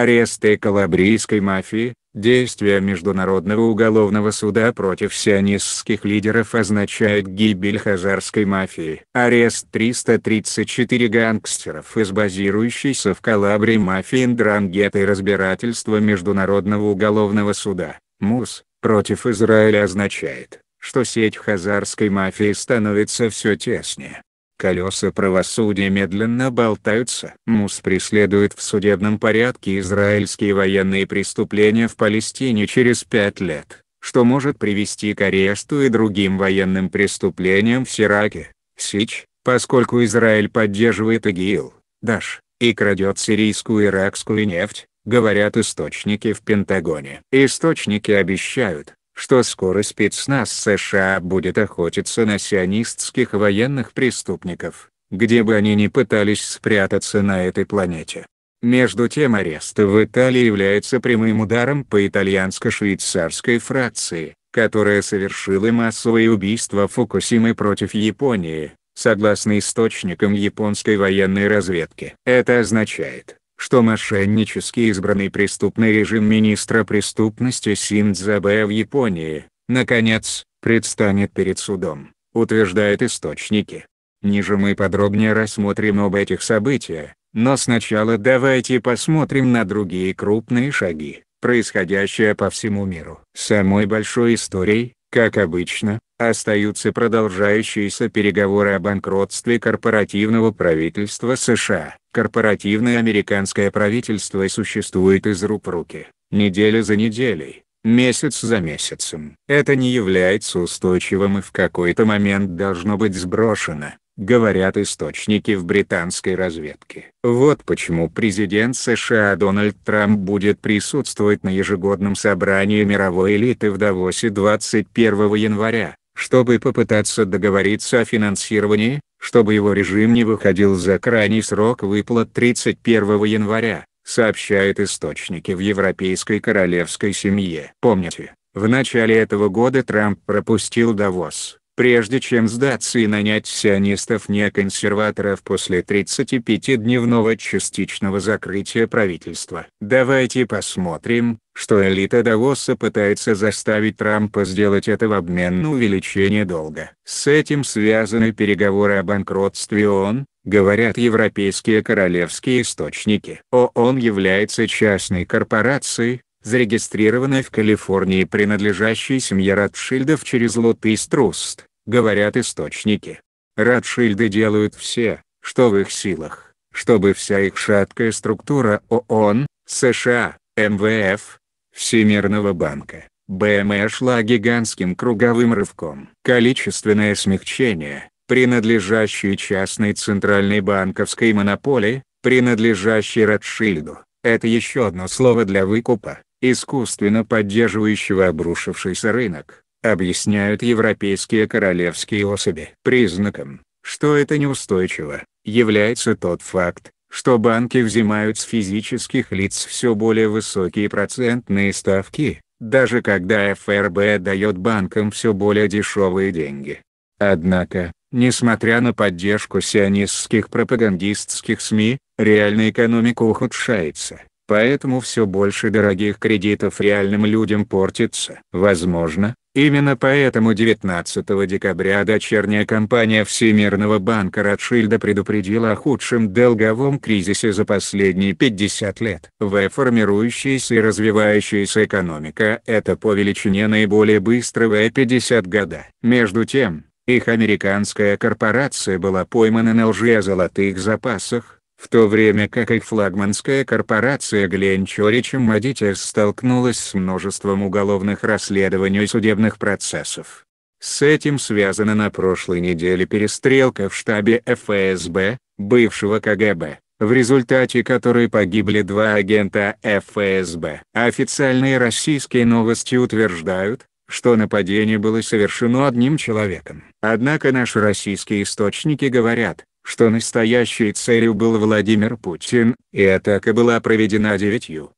аресты калабрийской мафии, действия Международного уголовного суда против сионистских лидеров означают гибель хазарской мафии. Арест 334 гангстеров из базирующейся в Калабре мафии Ндрангета и разбирательство Международного уголовного суда, МУС, против Израиля означает, что сеть хазарской мафии становится все теснее. Колеса правосудия медленно болтаются. МУС преследует в судебном порядке израильские военные преступления в Палестине через пять лет, что может привести к аресту и другим военным преступлениям в Сираке, Сич, поскольку Израиль поддерживает ИГИЛ, ДАШ, и крадет сирийскую иракскую нефть, говорят источники в Пентагоне. Источники обещают, что скоро спецназ США будет охотиться на сионистских военных преступников, где бы они ни пытались спрятаться на этой планете. Между тем арест в Италии является прямым ударом по итальянско-швейцарской фракции, которая совершила массовые убийства Фукусимы против Японии, согласно источникам японской военной разведки. Это означает, что мошеннический избранный преступный режим министра преступности Синдзабе в Японии, наконец, предстанет перед судом, утверждают источники. Ниже мы подробнее рассмотрим об этих событиях, но сначала давайте посмотрим на другие крупные шаги, происходящие по всему миру. Самой большой историей, как обычно, остаются продолжающиеся переговоры о банкротстве корпоративного правительства США. Корпоративное американское правительство существует из рук в руки, неделя за неделей, месяц за месяцем. Это не является устойчивым и в какой-то момент должно быть сброшено говорят источники в британской разведке. Вот почему президент США Дональд Трамп будет присутствовать на ежегодном собрании мировой элиты в Давосе 21 января, чтобы попытаться договориться о финансировании, чтобы его режим не выходил за крайний срок выплат 31 января, сообщают источники в европейской королевской семье. Помните, в начале этого года Трамп пропустил Давос прежде чем сдаться и нанять сионистов не консерваторов после 35-дневного частичного закрытия правительства. Давайте посмотрим, что элита Давоса пытается заставить Трампа сделать это в обмен на увеличение долга. С этим связаны переговоры о банкротстве ООН, говорят европейские королевские источники. ООН является частной корпорацией, зарегистрированной в Калифорнии принадлежащей семье Ротшильдов через Лотис Труст говорят источники. Радшильды делают все, что в их силах, чтобы вся их шаткая структура ООН, США, МВФ, Всемирного банка, БМЭ шла гигантским круговым рывком. Количественное смягчение, принадлежащее частной центральной банковской монополии, принадлежащей Ротшильду, это еще одно слово для выкупа, искусственно поддерживающего обрушившийся рынок объясняют европейские королевские особи. Признаком, что это неустойчиво, является тот факт, что банки взимают с физических лиц все более высокие процентные ставки, даже когда ФРБ дает банкам все более дешевые деньги. Однако, несмотря на поддержку сионистских пропагандистских СМИ, реальная экономика ухудшается, поэтому все больше дорогих кредитов реальным людям портится. Возможно, Именно поэтому 19 декабря дочерняя компания Всемирного банка Ротшильда предупредила о худшем долговом кризисе за последние 50 лет. В формирующейся и развивающаяся экономика – это по величине наиболее быстрого 50 года. Между тем, их американская корпорация была поймана на о золотых запасах, в то время как и флагманская корпорация Гленчоричем Мадитис столкнулась с множеством уголовных расследований и судебных процессов. С этим связана на прошлой неделе перестрелка в штабе ФСБ, бывшего КГБ, в результате которой погибли два агента ФСБ. Официальные российские новости утверждают, что нападение было совершено одним человеком. Однако наши российские источники говорят, что настоящей целью был Владимир Путин, и атака была проведена девятью